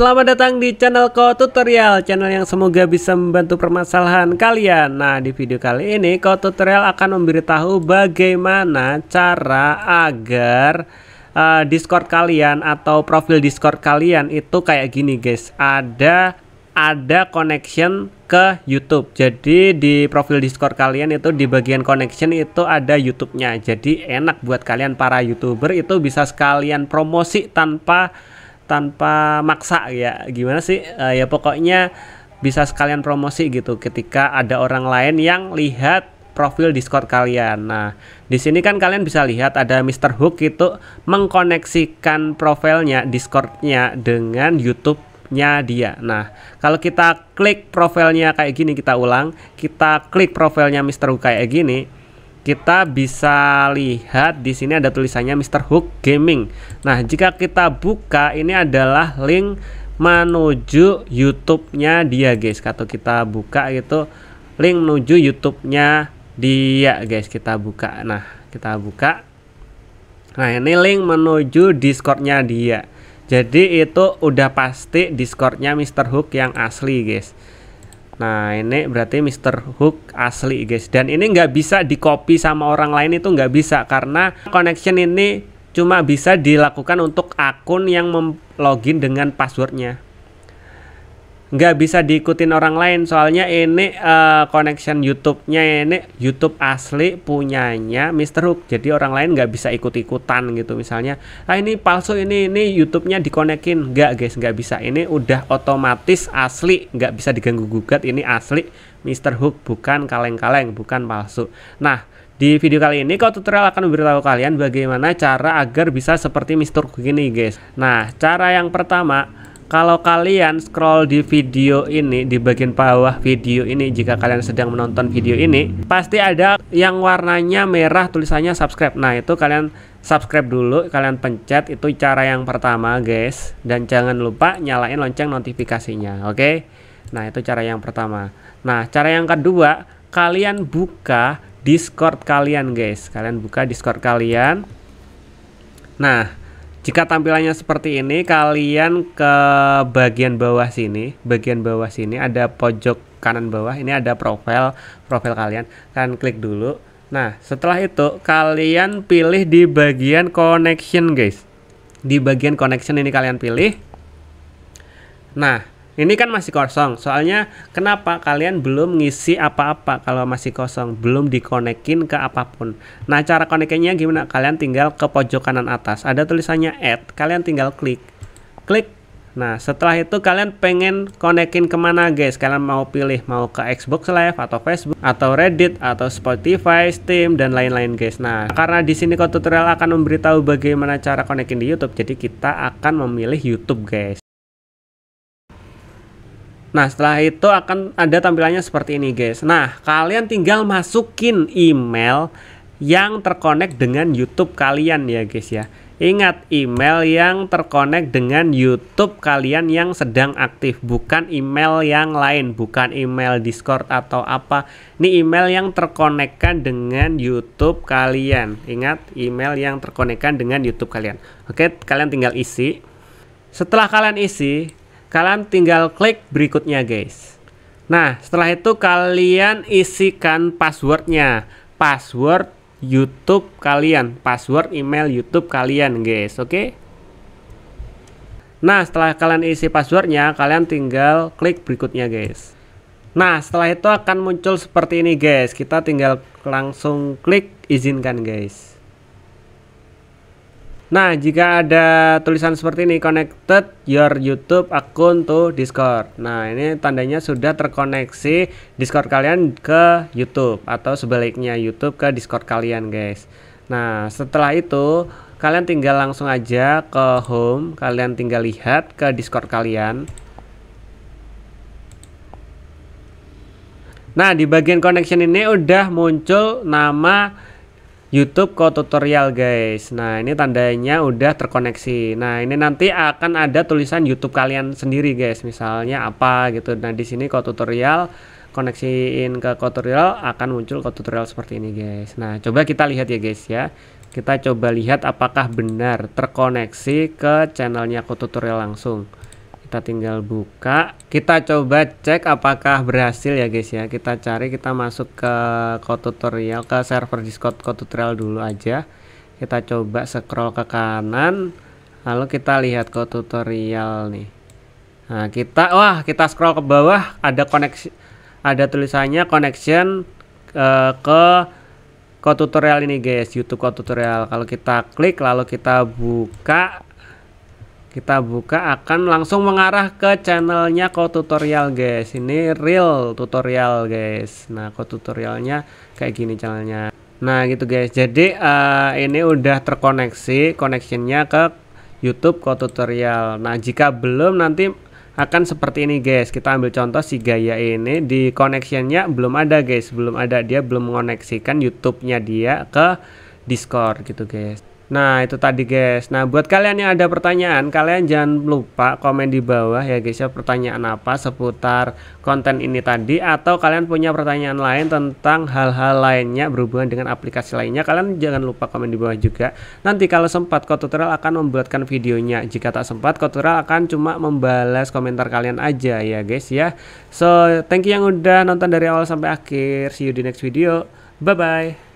Selamat datang di channel Ko Tutorial, channel yang semoga bisa membantu permasalahan kalian. Nah, di video kali ini Ko Tutorial akan memberitahu bagaimana cara agar uh, Discord kalian atau profil Discord kalian itu kayak gini, guys. Ada ada connection ke YouTube. Jadi di profil Discord kalian itu di bagian connection itu ada YouTube-nya. Jadi enak buat kalian para YouTuber itu bisa sekalian promosi tanpa tanpa maksa ya gimana sih uh, ya pokoknya bisa sekalian promosi gitu ketika ada orang lain yang lihat profil Discord kalian. Nah, di sini kan kalian bisa lihat ada Mr. Hook itu mengkoneksikan profilnya Discordnya dengan YouTube-nya dia. Nah, kalau kita klik profilnya kayak gini kita ulang, kita klik profilnya Mr. Hook kayak gini, kita bisa lihat di sini ada tulisannya Mr. Hook Gaming. Nah, jika kita buka ini adalah link menuju YouTube-nya dia, guys. Kalau kita buka itu link menuju YouTube-nya dia, guys. Kita buka. Nah, kita buka. Nah, ini link menuju Discord-nya dia. Jadi itu udah pasti Discord-nya Mr. Hook yang asli, guys. Nah ini berarti Mr. Hook asli guys dan ini nggak bisa di copy sama orang lain itu nggak bisa karena connection ini cuma bisa dilakukan untuk akun yang login dengan passwordnya nggak bisa diikutin orang lain soalnya ini uh, connection YouTube-nya ini YouTube asli punyanya Mr. Hook jadi orang lain nggak bisa ikut-ikutan gitu misalnya ah ini palsu ini ini YouTube-nya dikonekin nggak guys nggak bisa ini udah otomatis asli nggak bisa diganggu gugat ini asli Mr. Hook bukan kaleng-kaleng bukan palsu nah di video kali ini kau tutorial akan memberitahu kalian bagaimana cara agar bisa seperti Mr. Hook ini guys nah cara yang pertama kalau kalian scroll di video ini di bagian bawah video ini jika kalian sedang menonton video ini pasti ada yang warnanya merah tulisannya subscribe nah itu kalian subscribe dulu kalian pencet itu cara yang pertama guys dan jangan lupa nyalain lonceng notifikasinya oke okay? nah itu cara yang pertama nah cara yang kedua kalian buka discord kalian guys kalian buka discord kalian nah jika tampilannya seperti ini, kalian ke bagian bawah sini, bagian bawah sini ada pojok kanan bawah, ini ada profil, profil kalian. Kalian klik dulu. Nah, setelah itu kalian pilih di bagian connection, guys. Di bagian connection ini kalian pilih. Nah, ini kan masih kosong. Soalnya kenapa kalian belum ngisi apa-apa kalau masih kosong, belum dikonekin ke apapun. Nah, cara konekinnya gimana? Kalian tinggal ke pojok kanan atas. Ada tulisannya add, kalian tinggal klik. Klik Nah, setelah itu kalian pengen konekin kemana guys? Kalian mau pilih mau ke Xbox Live atau Facebook atau Reddit atau Spotify, Steam dan lain-lain guys. Nah, karena di sini tutorial akan memberitahu bagaimana cara konekin di YouTube, jadi kita akan memilih YouTube guys. Nah setelah itu akan ada tampilannya seperti ini guys. Nah kalian tinggal masukin email yang terkonek dengan YouTube kalian ya guys ya. Ingat email yang terkonek dengan YouTube kalian yang sedang aktif, bukan email yang lain, bukan email Discord atau apa. Ini email yang terkonekkan dengan YouTube kalian. Ingat email yang terkonekkan dengan YouTube kalian. Oke, kalian tinggal isi. Setelah kalian isi, kalian tinggal klik berikutnya guys nah setelah itu kalian isikan passwordnya password YouTube kalian password email YouTube kalian guys oke okay? nah setelah kalian isi passwordnya kalian tinggal klik berikutnya guys Nah, setelah itu akan muncul seperti ini, guys. Kita tinggal langsung klik izinkan, guys. Nah, jika ada tulisan seperti ini connected your YouTube akun to Discord. Nah, ini tandanya sudah terkoneksi Discord kalian ke YouTube atau sebaliknya YouTube ke Discord kalian, guys. Nah, setelah itu kalian tinggal langsung aja ke home, kalian tinggal lihat ke Discord kalian. Nah, di bagian connection ini udah muncul nama YouTube ke tutorial guys. Nah, ini tandanya udah terkoneksi. Nah, ini nanti akan ada tulisan YouTube kalian sendiri guys. Misalnya apa gitu. Nah, di sini ke tutorial koneksiin ke tutorial akan muncul ke tutorial seperti ini guys. Nah, coba kita lihat ya guys ya. Kita coba lihat apakah benar terkoneksi ke channelnya ke tutorial langsung kita tinggal buka kita coba cek apakah berhasil ya guys ya kita cari kita masuk ke co-tutorial ke server discord co-tutorial dulu aja kita coba scroll ke kanan lalu kita lihat co-tutorial nih nah kita wah kita scroll ke bawah ada koneksi ada tulisannya connection uh, ke co-tutorial ini guys YouTube co-tutorial kalau kita klik lalu kita buka kita buka akan langsung mengarah ke channelnya Ko Tutorial guys ini real tutorial guys nah Ko Tutorialnya kayak gini channelnya nah gitu guys jadi uh, ini udah terkoneksi connectionnya ke YouTube Ko Tutorial nah jika belum nanti akan seperti ini guys kita ambil contoh si gaya ini di connectionnya belum ada guys belum ada dia belum mengoneksikan YouTube-nya dia ke Discord gitu guys Nah, itu tadi guys. Nah, buat kalian yang ada pertanyaan, kalian jangan lupa komen di bawah ya guys ya pertanyaan apa seputar konten ini tadi atau kalian punya pertanyaan lain tentang hal-hal lainnya berhubungan dengan aplikasi lainnya, kalian jangan lupa komen di bawah juga. Nanti kalau sempat Kotutorial akan membuatkan videonya. Jika tak sempat Kotutorial akan cuma membalas komentar kalian aja ya guys ya. So, thank you yang udah nonton dari awal sampai akhir. See you di next video. Bye bye.